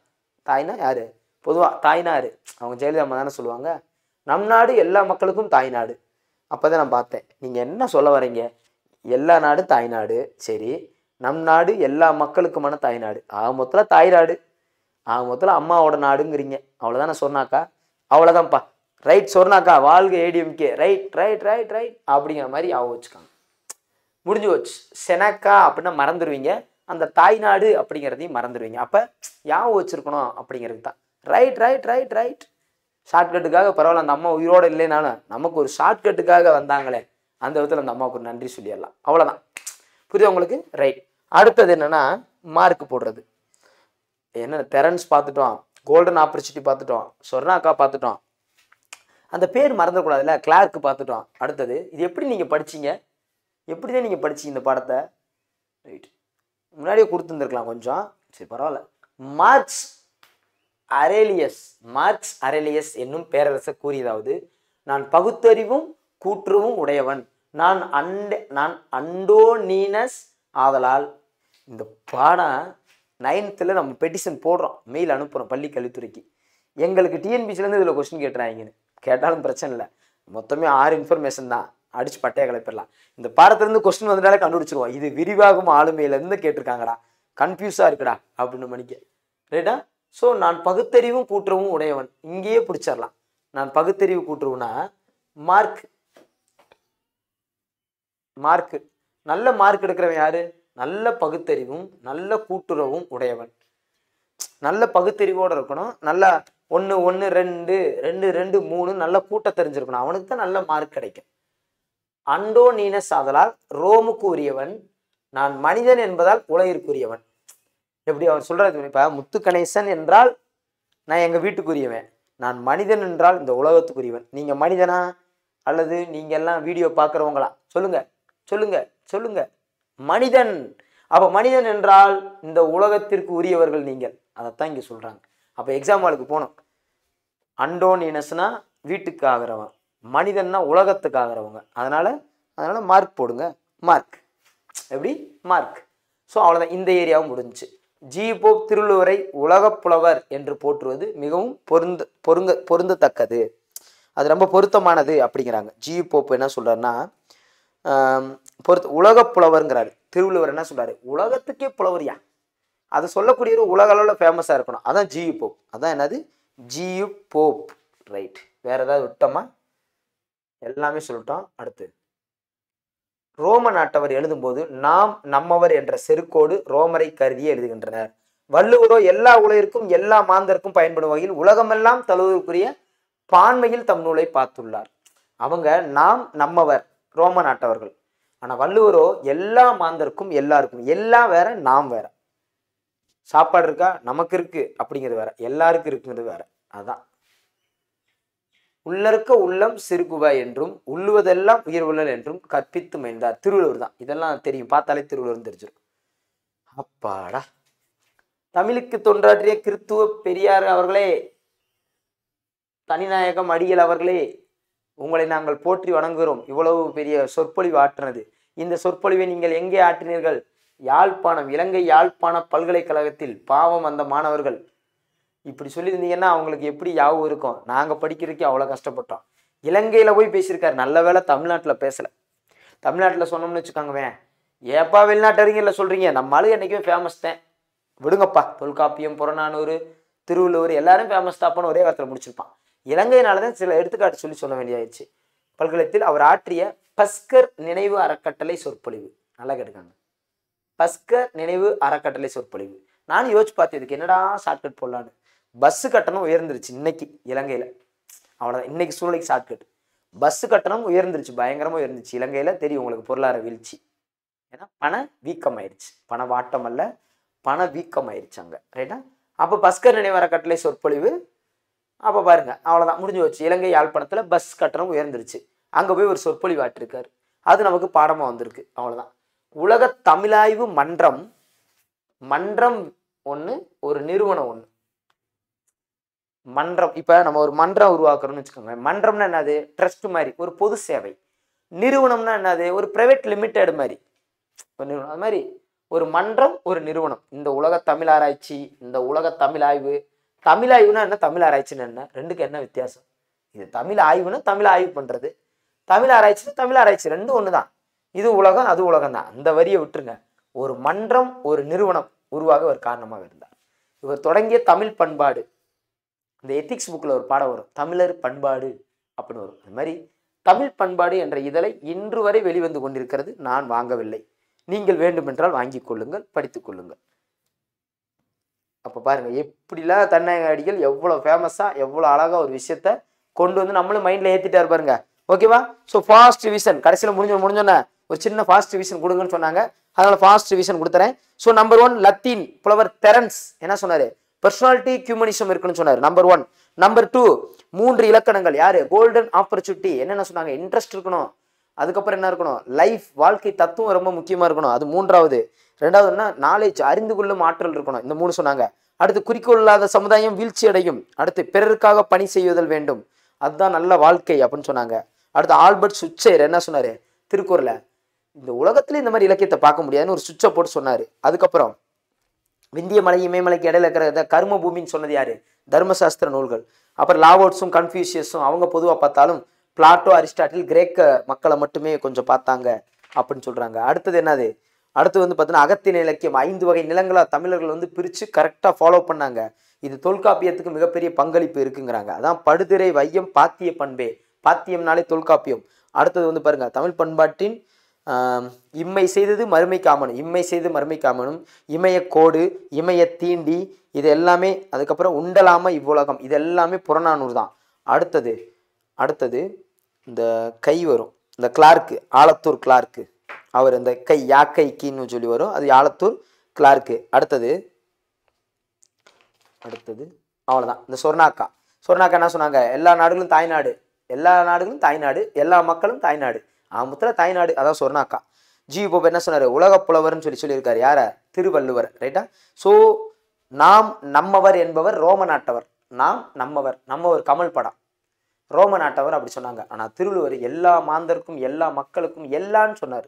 தாய்னா யாரு பொதுவாக தாய்நாடு அவங்க ஜெயலலிதா அம்மா தானே சொல்லுவாங்க நம் நாடு எல்லா மக்களுக்கும் தாய்நாடு அப்போ தான் நான் பார்த்தேன் நீங்கள் என்ன சொல்ல வரீங்க எல்லா நாடும் தாய்நாடு சரி நம் நாடு எல்லா மக்களுக்குமான தாய்நாடு ஆக மொத்தத்தில் தாய்நாடு ஆக மொத்தத்தில் அம்மாவோட நாடுங்கிறீங்க அவ்வளோதானே சொன்னாக்கா அவ்வளோதான்ப்பா ரைட் சொன்னாக்கா வாழ்க ADMK right right right right அப்படிங்கிற மாதிரி அவ வச்சுக்காங்க முடிஞ்சு போச்சு செனக்கா அப்படின்னா மறந்துடுவீங்க அந்த தாய்நாடு அப்படிங்கிறதையும் மறந்துடுவீங்க அப்போ யாவும் வச்சுருக்கணும் அப்படிங்கிறது தான் ரைட் ரைட் ரைட் ரைட் ஷார்ட்கட்டுக்காக பரவாயில்ல அந்த அம்மா உயிரோடு இல்லைனாலும் நமக்கு ஒரு ஷார்ட்கட்டுக்காக வந்தாங்களே அந்த விதத்தில் அந்த அம்மாவுக்கு ஒரு நன்றி சொல்லிடலாம் அவ்வளோதான் புரியுது உங்களுக்கு ரைட் அடுத்தது என்னென்னா மார்க் போடுறது என்ன தெரன்ஸ் பார்த்துட்டோம் கோல்டன் ஆப்பர்ச்சுனிட்டி பார்த்துட்டோம் சொர்ணாக்கா பார்த்துட்டோம் அந்த பேர் மறந்துடக்கூடாதுல்ல கிளார்க்கு பார்த்துட்டோம் அடுத்தது இது எப்படி நீங்கள் படிச்சிங்க எப்படி தான் நீங்கள் படிச்சிங்க இந்த படத்தை ரைட் முன்னாடியே கொடுத்துருந்துருக்கலாம் கொஞ்சம் சரி பரவாயில்ல மார்க்ஸ் அரேலியஸ் மார்க்ஸ் அரேலியஸ் என்னும் பேரரசர் கூறியதாவது நான் பகுத்தறிவும் கூற்றுவும் உடையவன் நான் அண்டே நான் அண்டோனீனஸ் ஆதலால் இந்த பாடம் நைன்த்தில் நம்ம பெட்டிஷன் போடுறோம் மெயில் அனுப்புகிறோம் பள்ளி கல்வித்துறைக்கு எங்களுக்கு டிஎன்பிசிலேருந்து இதில் கொஸ்டின் கேட்டுறாங்கன்னு கேட்டாலும் பிரச்சனை இல்லை மொத்தமே ஆறு இன்ஃபர்மேஷன் தான் அடிச்சு பட்டையை கலப்பிடலாம் இந்த பாடத்துலேருந்து கொஸ்டின் வந்துட்டாலே கண்டுபிடிச்சிருவோம் இது விரிவாகும் ஆளுமையிலேருந்து கேட்டிருக்காங்கடா கன்ஃபியூஸாக இருக்குடா அப்படின்னு மணிக்க ரைட்டா ஸோ நான் பகுத்தறிவும் கூட்டுறவும் உடையவன் இங்கேயே பிடிச்சிடலாம் நான் பகுத்தறிவு கூட்டுறவுனா மார்க் மார்க்கு நல்ல மார்க் எடுக்கிறவன் யாரு நல்ல பகுத்தறிவும் நல்ல கூட்டுறவும் உடையவன் நல்ல பகுத்தறிவோடு இருக்கணும் நல்ல ஒன்று ஒன்று ரெண்டு ரெண்டு ரெண்டு மூணு நல்ல கூட்ட தெரிஞ்சிருக்கணும் அவனுக்கு தான் நல்ல மார்க் கிடைக்கும் அண்டோ நீனஸ் சாதலால் ரோமுக்கு உரியவன் நான் மனிதன் என்பதால் உலகிற்குரியவன் எப்படி அவர் சொல்கிறது இப்போ முத்து கணேசன் என்றால் நான் எங்கள் வீட்டுக்குரியவன் நான் மனிதன் என்றால் இந்த உலகத்துக்குரியவன் நீங்கள் மனிதனா அல்லது நீங்கள் எல்லாம் வீடியோ பார்க்குறவங்களா சொல்லுங்கள் சொல்லுங்கள் சொல்லுங்கள் மனிதன் அப்போ மனிதன் என்றால் இந்த உலகத்திற்கு உரியவர்கள் நீங்கள் அதைத்தான் இங்கே சொல்கிறாங்க அப்போ எக்ஸாம்பிளுக்கு போனோம் அண்டோன் இனஸ்னா வீட்டுக்கு ஆகிறவன் மனிதன்னா உலகத்துக்கு ஆகிறவங்க அதனால் அதனால் மார்க் போடுங்க மார்க் எப்படி மார்க் ஸோ அவ்வளோதான் இந்த ஏரியாவும் முடிஞ்சிச்சு ஜீபோப் திருவள்ளுவரை உலகப் புலவர் என்று போற்றுவது மிகவும் பொருந்த பொருங்க பொருந்தத்தக்கது அது ரொம்ப பொருத்தமானது அப்படிங்கிறாங்க ஜி போப் என்ன சொல்கிறாருன்னா பொருத்த உலக புலவர்ங்கிறாரு திருவள்ளுவர் என்ன சொல்கிறாரு உலகத்துக்கே புலவரியா அது சொல்லக்கூடிய ஒரு உலக அளவில் ஃபேமஸாக இருக்கணும் அதான் ஜி போப் அதான் என்னது ஜியு போப் ரைட் வேறு ஏதாவது விட்டோமா எல்லாமே சொல்லிட்டோம் அடுத்து ரோம நாட்டவர் எழுதும்போது நாம் நம்மவர் என்ற செருக்கோடு ரோமரை கருதி எழுதுகின்றனர் வள்ளுவரோ எல்லா உலகிற்கும் எல்லா மாந்தருக்கும் பயன்படும் வகையில் உலகமெல்லாம் தழுவதற்குரிய பான்மையில் தம் நூலை பார்த்துள்ளார் அவங்க நாம் நம்மவர் ரோம நாட்டவர்கள் ஆனால் வள்ளுவரோ எல்லா மாந்தருக்கும் எல்லாருக்கும் எல்லாம் வேற நாம் வேற சாப்பாடு இருக்கா நமக்கு இருக்கு அப்படிங்கிறது வேற எல்லாருக்கும் இருக்குங்கிறது வேற அதுதான் உள்ளருக்க உள்ளம் சிறுகுவை என்றும் உள்ளுவதெல்லாம் உயிர் உள்ளல் என்றும் கற்பித்து மைந்தார் திருவள்ளுவர் தான் இதெல்லாம் தெரியும் பார்த்தாலே திருவள்ளுவர் தெரிஞ்சிடும் அப்பாடா தமிழுக்கு தொன்றாற்றிய கிறித்துவ பெரியார் அவர்களே தனிநாயகம் அடிகள் அவர்களே உங்களை நாங்கள் போற்றி வணங்குகிறோம் இவ்வளவு பெரிய சொற்பொழிவு ஆற்றினது இந்த சொற்பொழிவை நீங்கள் எங்கே ஆற்றினீர்கள் யாழ்ப்பாணம் இலங்கை யாழ்ப்பாண பல்கலைக்கழகத்தில் பாவம் அந்த மாணவர்கள் இப்படி சொல்லியிருந்தீங்கன்னா அவங்களுக்கு எப்படி யாவும் இருக்கும் நாங்கள் படிக்கிறதுக்கே அவ்வளோ கஷ்டப்பட்டோம் இலங்கையில் போய் பேசியிருக்காரு நல்ல வேலை தமிழ்நாட்டில் பேசலை தமிழ்நாட்டில் சொன்னோம்னு வச்சுக்கோங்கவேன் ஏப்பா அறிஞர்ல சொல்கிறீங்க நம்ம ஆளு என்றைக்குமே ஃபேமஸ் தான் விடுங்கப்பா தொல்காப்பியம் புறநானூறு திருவள்ளுவர் எல்லாரும் ஃபேமஸ் தாப்பான்னு ஒரே வாரத்தில் முடிச்சிருப்பான் இலங்கையினாலதான் தான் சில எடுத்துக்காட்டு சொல்லி சொல்ல வேண்டியாயிடுச்சு பல்கலைத்தில் அவர் ஆற்றிய பஸ்கர் நினைவு அறக்கட்டளை சொற்பொழிவு நல்லா கேட்டுக்காங்க பஸ்கர் நினைவு அறக்கட்டளை சொற்பொழிவு நானும் யோசிச்சு பார்த்தேன் இதுக்கு என்னடா ஷார்ட்கட் போடலான்னு பஸ்ஸு கட்டணம் உயர்ந்துருச்சு இன்னைக்கு இலங்கையில் அவ்வளோதான் இன்னைக்கு சூழ்நிலைக்கு ஷார்ட்கட் பஸ்ஸு கட்டணம் உயர்ந்துருச்சு பயங்கரமாக உயர்ந்துச்சு இலங்கையில் தெரியும் உங்களுக்கு பொருளாதார வீழ்ச்சி ஏன்னா பண வீக்கம் ஆயிடுச்சு பண வாட்டம் அல்ல பண வீக்கம் ஆயிடுச்சு அங்கே ரைட்டா அப்போ பஸ்கர் நினைவார கட்டளை சொற்பொழிவு அப்போ பாருங்க அவ்வளோதான் முடிஞ்சு வச்சு இலங்கை யாழ்ப்பாணத்தில் பஸ் கட்டணம் உயர்ந்துருச்சு அங்கே போய் ஒரு சொற்பொழிவு ஆட்டிருக்காரு அது நமக்கு பாடமாக வந்திருக்கு அவ்வளோதான் உலக தமிழாய்வு மன்றம் மன்றம் ஒன்று ஒரு நிறுவனம் ஒன்று மன்றம் இப்போ நம்ம ஒரு மன்றம் உருவாக்குறோம்னு வச்சுக்கோங்க மன்றம்னா என்னது ட்ரஸ்ட் மாதிரி ஒரு பொது சேவை நிறுவனம்னா என்னது ஒரு ப்ரைவேட் லிமிட்டெடு மாதிரி ஒரு நிறுவனம் அது மாதிரி ஒரு மன்றம் ஒரு நிறுவனம் இந்த உலக தமிழ் ஆராய்ச்சி இந்த உலக தமிழ் ஆய்வு தமிழ் ஆய்வுனா என்ன தமிழ் ஆராய்ச்சின்னு என்ன ரெண்டுக்கு என்ன வித்தியாசம் இது தமிழ் ஆய்வுன்னா தமிழ் ஆய்வு பண்ணுறது தமிழ் ஆராய்ச்சினா தமிழ் ஆராய்ச்சி ரெண்டும் ஒன்று தான் இது உலகம் அது உலகம் தான் அந்த வரியை விட்டுருங்க ஒரு மன்றம் ஒரு நிறுவனம் உருவாக ஒரு காரணமாக இருந்தார் இவர் தொடங்கிய தமிழ் பண்பாடு இந்த எத்திக்ஸ் புக்கில் ஒரு பாடம் வரும் தமிழர் பண்பாடு அப்படின்னு வரும் அது மாதிரி தமிழ் பண்பாடு என்ற இதழை இன்று வரை வெளிவந்து கொண்டிருக்கிறது நான் வாங்கவில்லை நீங்கள் வேண்டுமென்றால் வாங்கி கொள்ளுங்கள் படித்து கொள்ளுங்கள் அப்போ பாருங்கள் எப்படிலாம் அடிகள் எவ்வளோ ஃபேமஸாக எவ்வளோ அழகாக ஒரு விஷயத்த கொண்டு வந்து நம்மளும் மைண்டில் ஏற்றிட்டார் பாருங்கள் ஓகேவா ஸோ ஃபாஸ்ட் விஷன் கடைசியில் முடிஞ்ச முடிஞ்சோன்னே ஒரு சின்ன ஃபாஸ்ட் விஷன் கொடுங்கன்னு சொன்னாங்க அதனால் ஃபாஸ்ட் விஷன் கொடுத்துறேன் ஸோ நம்பர் ஒன் லத்தீன் புலவர் தெரன்ஸ் என்ன சொன்னார் பர்சனாலிட்டி ஹியூமனிசம் இருக்குன்னு சொன்னார் நம்பர் ஒன் நம்பர் டூ மூன்று இலக்கணங்கள் யாரு கோல்டன் ஆப்பர்ச்சுனிட்டி என்னென்ன சொன்னாங்க இன்ட்ரெஸ்ட் இருக்கணும் அதுக்கப்புறம் என்ன இருக்கணும் லைஃப் வாழ்க்கை தத்துவம் ரொம்ப முக்கியமாக இருக்கணும் அது மூன்றாவது ரெண்டாவது என்ன நாலேஜ் அறிந்து கொள்ளும் ஆற்றல் இருக்கணும் இந்த மூணு சொன்னாங்க அடுத்து குறிக்கோள் இல்லாத சமுதாயம் வீழ்ச்சி அடையும் அடுத்து பிறருக்காக பணி செய்வதல் வேண்டும் அதுதான் நல்ல வாழ்க்கை அப்படின்னு சொன்னாங்க அடுத்து ஆல்பர்ட் சுச்சேர் என்ன சொன்னார் திருக்குறளை இந்த உலகத்துல இந்த மாதிரி இலக்கியத்தை பார்க்க முடியாதுன்னு ஒரு சுவிட்சை போட்டு சொன்னார் அதுக்கப்புறம் விந்திய மலை இமயமலைக்கு இடையில இருக்கிற கரும பூமின்னு சொன்னது யாரு தர்மசாஸ்திர நூல்கள் அப்புறம் லாவோட்ஸும் கன்ஃபியூசியஸும் அவங்க பொதுவாக பார்த்தாலும் பிளாட்டோ அரிஸ்டாட்டில் கிரேக்க மக்களை மட்டுமே கொஞ்சம் பார்த்தாங்க அப்படின்னு சொல்கிறாங்க அடுத்தது என்னது அடுத்து வந்து பார்த்தீங்கன்னா அகத்தின் இலக்கியம் ஐந்து வகை நிலங்களாக தமிழர்கள் வந்து பிரித்து கரெக்டாக ஃபாலோ பண்ணாங்க இது தொல்காப்பியத்துக்கு மிகப்பெரிய பங்களிப்பு இருக்குங்கிறாங்க அதான் படுதிரை வையம் பாத்திய பண்பே பாத்தியம்னாலே தொல்காப்பியம் அடுத்தது வந்து பாருங்கள் தமிழ் பண்பாட்டின் இம்மை செய்தது மறுமை காமனும் இம்மை செய்தது மறுமை காமனும் இமய கோடு இமய தீண்டி இது எல்லாமே அதுக்கப்புறம் உண்டலாம இவ்வுலகம் இது எல்லாமே புறநானூறு தான் அடுத்தது அடுத்தது இந்த கை வரும் இந்த கிளார்க்கு ஆலத்தூர் கிளார்க்கு அவர் இந்த கை யாக்கை கீன்னு சொல்லி வரும் அது ஆலத்தூர் கிளார்க்கு அடுத்தது அடுத்தது அவ்வளோதான் இந்த சொர்ணாக்கா சொர்ணாக்கா என்ன சொன்னாங்க எல்லா நாடுகளும் தாய்நாடு எல்லா நாடுகளும் தாய்நாடு எல்லா மக்களும் தாய்நாடு ஆமுத்துல தாய்நாடு அதான் சொன்னாக்கா ஜி போப் என்ன சொன்னார் உலக புலவர்னு சொல்லி சொல்லியிருக்காரு யார திருவள்ளுவர் ரைட்டா ஸோ நாம் நம்மவர் என்பவர் ரோம நாட்டவர் நாம் நம்மவர் நம்ம ஒரு கமல் படம் ரோம நாட்டவர் அப்படி சொன்னாங்க ஆனால் திருவள்ளுவர் எல்லா மாந்தருக்கும் எல்லா மக்களுக்கும் எல்லான்னு சொன்னார்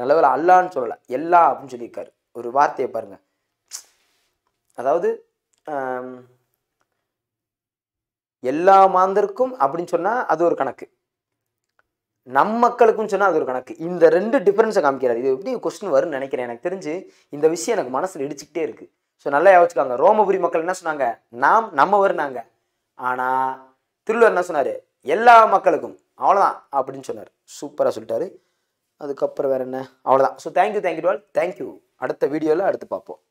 நல்லவர் அல்லான்னு சொல்லலை எல்லா அப்படின்னு சொல்லியிருக்காரு ஒரு வார்த்தையை பாருங்க அதாவது எல்லா மாந்தருக்கும் அப்படின்னு சொன்னால் அது ஒரு கணக்கு நம் மக்களுக்கும் சொன்னால் அது ஒரு கணக்கு இந்த ரெண்டு டிஃப்ரென்ஸை காமிக்கிறார் இது எப்படி கொஸ்டின் வரும்னு நினைக்கிறேன் எனக்கு தெரிஞ்சு இந்த விஷயம் எனக்கு மனசில் இடிச்சுக்கிட்டே இருக்குது ஸோ நல்லா யோசிச்சுக்காங்க ரோமபுரி மக்கள் என்ன சொன்னாங்க நாம் நம்ம நம்மவர்னாங்க ஆனால் திருவள்ளுவர் என்ன சொன்னார் எல்லா மக்களுக்கும் அவ்வளோதான் அப்படின்னு சொன்னார் சூப்பராக சொல்லிட்டாரு அதுக்கப்புறம் வேறு என்ன அவ்வளோதான் ஸோ தேங்க்யூ தேங்க்யூ டுவால் தேங்க்யூ அடுத்த வீடியோவில் அடுத்து பார்ப்போம்